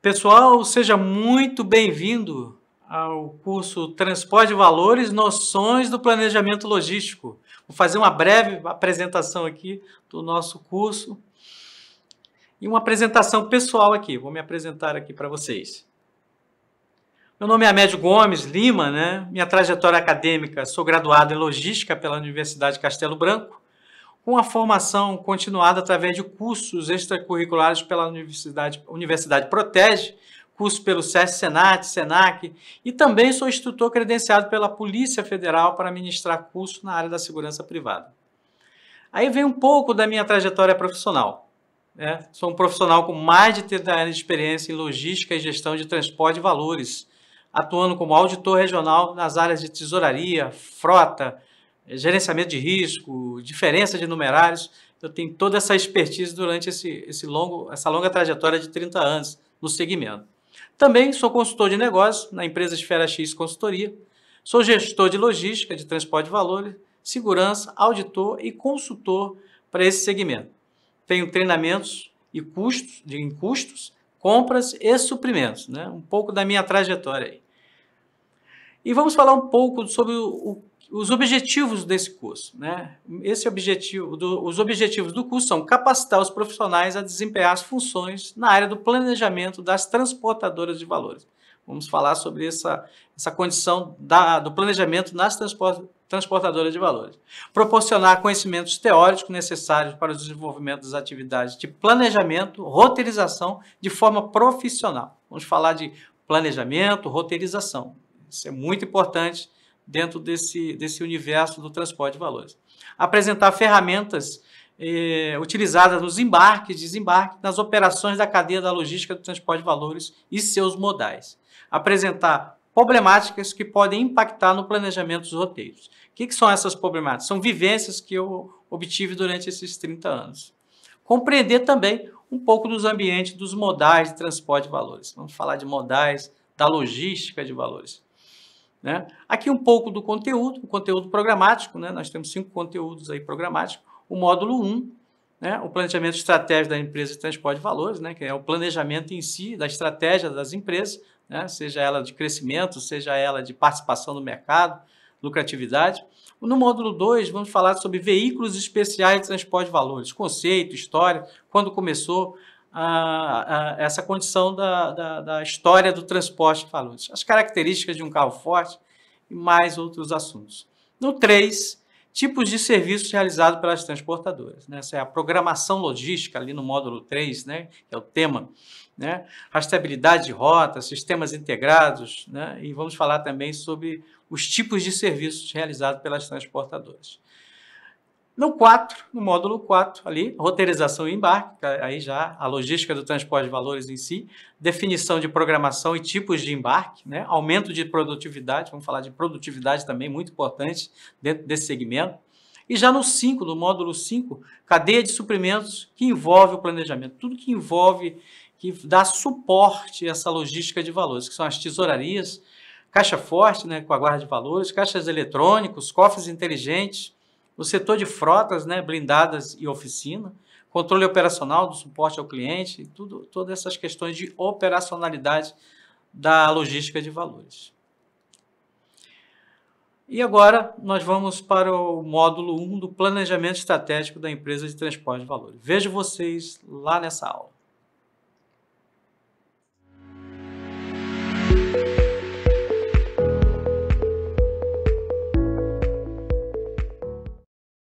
Pessoal, seja muito bem-vindo ao curso Transporte de Valores, Noções do Planejamento Logístico. Vou fazer uma breve apresentação aqui do nosso curso e uma apresentação pessoal aqui. Vou me apresentar aqui para vocês. Meu nome é Amédio Gomes Lima, né? Minha trajetória acadêmica, sou graduado em Logística pela Universidade Castelo Branco, com a formação continuada através de cursos extracurriculares pela Universidade, Universidade Protege, curso pelo SES Senat, SENAC, e também sou instrutor credenciado pela Polícia Federal para ministrar curso na área da segurança privada. Aí vem um pouco da minha trajetória profissional. Né? Sou um profissional com mais de 30 anos de experiência em logística e gestão de transporte de valores, atuando como auditor regional nas áreas de tesouraria, frota, é, gerenciamento de risco, diferença de numerários. Eu tenho toda essa expertise durante esse, esse longo, essa longa trajetória de 30 anos no segmento. Também sou consultor de negócios na empresa Esfera X Consultoria. Sou gestor de logística, de transporte de valores, segurança, auditor e consultor para esse segmento. Tenho treinamentos e custos, em custos, compras e suprimentos, né? um pouco da minha trajetória aí. E vamos falar um pouco sobre o os objetivos desse curso, né? Esse objetivo, do, os objetivos do curso são capacitar os profissionais a desempenhar as funções na área do planejamento das transportadoras de valores. Vamos falar sobre essa, essa condição da, do planejamento nas transportadoras de valores. Proporcionar conhecimentos teóricos necessários para o desenvolvimento das atividades de planejamento, roteirização de forma profissional. Vamos falar de planejamento, roteirização. Isso é muito importante dentro desse, desse universo do transporte de valores. Apresentar ferramentas eh, utilizadas nos embarques, desembarques, nas operações da cadeia da logística do transporte de valores e seus modais. Apresentar problemáticas que podem impactar no planejamento dos roteiros. O que, que são essas problemáticas? São vivências que eu obtive durante esses 30 anos. Compreender também um pouco dos ambientes, dos modais de transporte de valores. Vamos falar de modais, da logística de valores. Né? Aqui um pouco do conteúdo, o conteúdo programático, né? nós temos cinco conteúdos aí programáticos. O módulo 1, um, né? o planejamento estratégico da empresa de transporte de valores, né? que é o planejamento em si da estratégia das empresas, né? seja ela de crescimento, seja ela de participação no mercado, lucratividade. No módulo 2, vamos falar sobre veículos especiais de transporte de valores, conceito, história, quando começou, a, a, essa condição da, da, da, história do transporte de valores, as características de um carro forte e mais outros assuntos. No 3, tipos de serviços realizados pelas transportadoras. Né? Essa é a programação logística ali no módulo 3, né? que é o tema. Né? Rastreabilidade de rotas, sistemas integrados, né? e vamos falar também sobre os tipos de serviços realizados pelas transportadoras. No 4, no módulo 4, ali, roteirização e embarque, aí já a logística do transporte de valores em si, definição de programação e tipos de embarque, né? aumento de produtividade, vamos falar de produtividade também, muito importante dentro desse segmento. E já no 5, no módulo 5, cadeia de suprimentos que envolve o planejamento, tudo que envolve, que dá suporte a essa logística de valores, que são as tesourarias, caixa forte né, com a guarda de valores, caixas eletrônicos, cofres inteligentes, no setor de frotas, né, blindadas e oficina, controle operacional do suporte ao cliente, tudo, todas essas questões de operacionalidade da logística de valores. E agora nós vamos para o módulo 1 do planejamento estratégico da empresa de transporte de valores. Vejo vocês lá nessa aula.